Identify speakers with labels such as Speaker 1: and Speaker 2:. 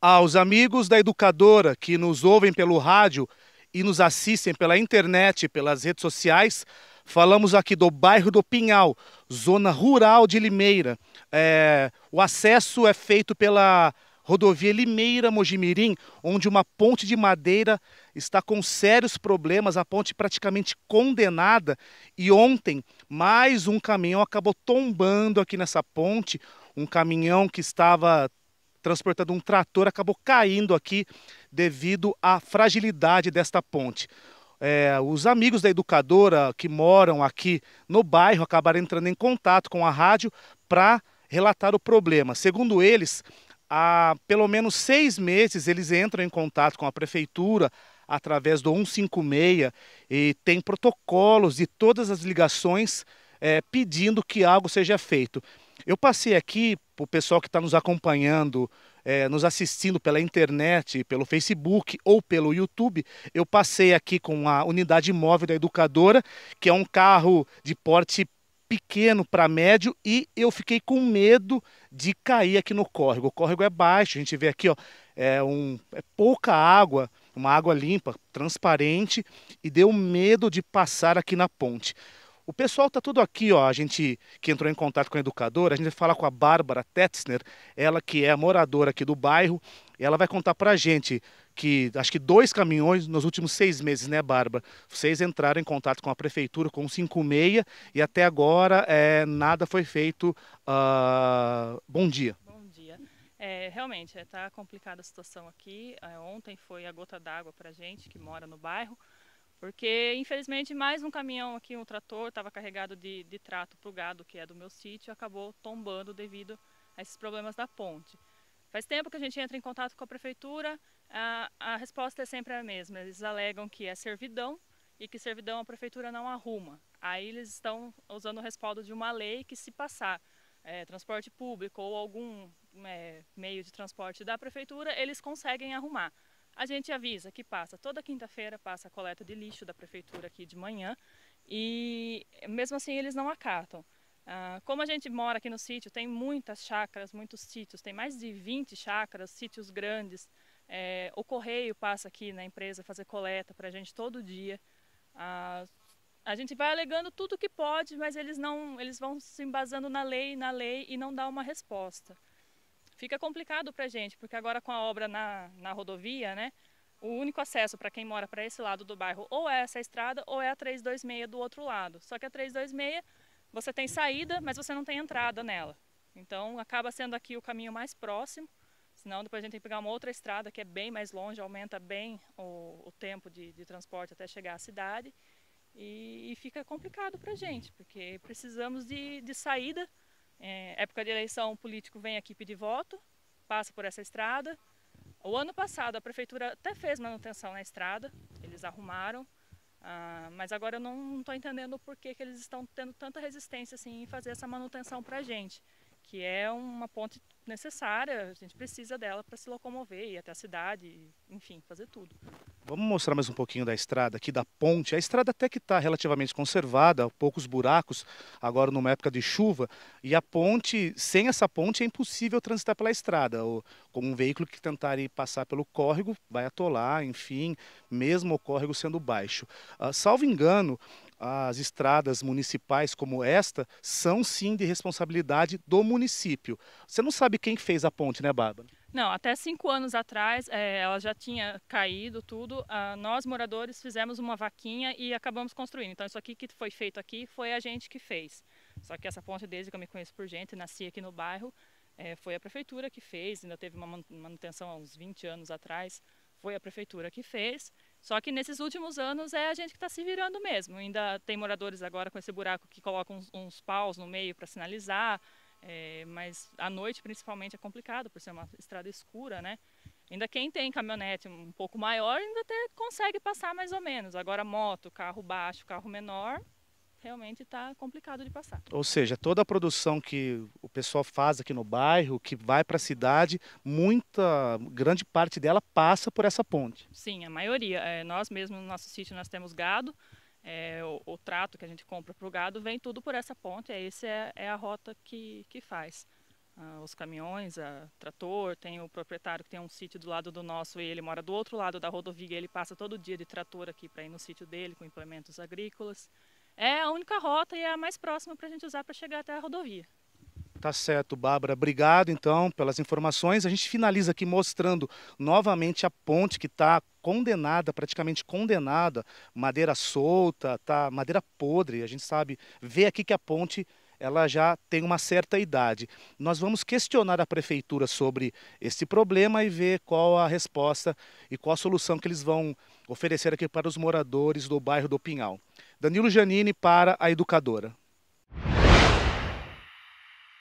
Speaker 1: aos amigos da educadora que nos ouvem pelo rádio e nos assistem pela internet, pelas redes sociais. Falamos aqui do bairro do Pinhal, zona rural de Limeira. É, o acesso é feito pela rodovia Limeira-Mogimirim, onde uma ponte de madeira está com sérios problemas, a ponte praticamente condenada. E ontem, mais um caminhão acabou tombando aqui nessa ponte, um caminhão que estava transportando um trator, acabou caindo aqui devido à fragilidade desta ponte. É, os amigos da educadora que moram aqui no bairro acabaram entrando em contato com a rádio para relatar o problema. Segundo eles, há pelo menos seis meses eles entram em contato com a prefeitura através do 156 e tem protocolos de todas as ligações é, pedindo que algo seja feito. Eu passei aqui para o pessoal que está nos acompanhando, é, nos assistindo pela internet, pelo Facebook ou pelo YouTube. Eu passei aqui com a unidade móvel da educadora, que é um carro de porte pequeno para médio e eu fiquei com medo de cair aqui no córrego. O córrego é baixo, a gente vê aqui, ó, é, um, é pouca água, uma água limpa, transparente, e deu medo de passar aqui na ponte. O pessoal tá tudo aqui, ó. A gente que entrou em contato com a educadora, a gente vai falar com a Bárbara Tetzner, ela que é moradora aqui do bairro. Ela vai contar para a gente que acho que dois caminhões nos últimos seis meses, né, Bárbara? Vocês entraram em contato com a prefeitura com 56 e até agora é, nada foi feito. Uh, bom dia. Bom dia.
Speaker 2: É, realmente, está é, tá complicada a situação aqui. É, ontem foi a gota d'água para gente que mora no bairro. Porque, infelizmente, mais um caminhão aqui, um trator, estava carregado de, de trato para o gado, que é do meu sítio, acabou tombando devido a esses problemas da ponte. Faz tempo que a gente entra em contato com a prefeitura, a, a resposta é sempre a mesma. Eles alegam que é servidão e que servidão a prefeitura não arruma. Aí eles estão usando o respaldo de uma lei que, se passar é, transporte público ou algum é, meio de transporte da prefeitura, eles conseguem arrumar. A gente avisa que passa toda quinta-feira, passa a coleta de lixo da prefeitura aqui de manhã e mesmo assim eles não acatam. Ah, como a gente mora aqui no sítio, tem muitas chácaras, muitos sítios, tem mais de 20 chácaras, sítios grandes. É, o correio passa aqui na empresa fazer coleta para a gente todo dia. Ah, a gente vai alegando tudo que pode, mas eles não, eles vão se embasando na lei, na lei e não dá uma resposta. Fica complicado para a gente, porque agora com a obra na, na rodovia, né, o único acesso para quem mora para esse lado do bairro ou é essa estrada ou é a 326 do outro lado. Só que a 326 você tem saída, mas você não tem entrada nela. Então acaba sendo aqui o caminho mais próximo, senão depois a gente tem que pegar uma outra estrada que é bem mais longe, aumenta bem o, o tempo de, de, transporte até chegar à cidade e, e fica complicado para a gente, porque precisamos de, de saída é, época de eleição, o político vem aqui pedir voto, passa por essa estrada. O ano passado a prefeitura até fez manutenção na estrada, eles arrumaram, ah, mas agora eu não estou entendendo por que, que eles estão tendo tanta resistência assim, em fazer essa manutenção para a gente, que é uma ponte necessária, a gente precisa dela para se locomover, ir até a cidade, enfim, fazer tudo.
Speaker 1: Vamos mostrar mais um pouquinho da estrada aqui, da ponte. A estrada até que está relativamente conservada, poucos buracos, agora numa época de chuva. E a ponte, sem essa ponte, é impossível transitar pela estrada. Ou, como um veículo que tentar ir passar pelo córrego, vai atolar, enfim, mesmo o córrego sendo baixo. Uh, salvo engano, as estradas municipais como esta são sim de responsabilidade do município. Você não sabe quem fez a ponte, né, Bárbara?
Speaker 2: Não, até cinco anos atrás é, ela já tinha caído tudo. Ah, nós moradores fizemos uma vaquinha e acabamos construindo. Então isso aqui que foi feito aqui foi a gente que fez. Só que essa ponte desde que eu me conheço por gente, nasci aqui no bairro, é, foi a prefeitura que fez. Ainda teve uma manutenção há uns 20 anos atrás. Foi a prefeitura que fez só que nesses últimos anos é a gente que está se virando mesmo. Ainda tem moradores agora com esse buraco que colocam uns, uns paus no meio para sinalizar, é, mas à noite principalmente é complicado por ser uma estrada escura, né? Ainda quem tem caminhonete um pouco maior ainda até consegue passar mais ou menos. Agora moto, carro baixo, carro menor, realmente está complicado de passar.
Speaker 1: Ou seja, toda a produção que o pessoal faz aqui no bairro, que vai para a cidade, muita, grande parte dela passa por essa ponte.
Speaker 2: Sim, a maioria. É, nós mesmo no nosso sítio nós temos gado, é, o, o, trato que a gente compra para o gado vem tudo por essa ponte, é, essa é, é a rota que, que faz. Ah, os caminhões, a, trator, tem o proprietário que tem um sítio do lado do nosso e ele mora do outro lado da rodovia, e ele passa todo dia de trator aqui para ir no sítio dele com implementos agrícolas é a única rota e é a mais próxima para a gente usar para chegar até a rodovia.
Speaker 1: Tá certo, Bárbara. Obrigado então pelas informações. A gente finaliza aqui mostrando novamente a ponte que está condenada, praticamente condenada, madeira solta, tá madeira podre. A gente sabe, ver aqui que a ponte ela já tem uma certa idade. Nós vamos questionar a prefeitura sobre esse problema e ver qual a resposta e qual a solução que eles vão oferecer aqui para os moradores do bairro do Pinhal. Danilo Janine para a educadora.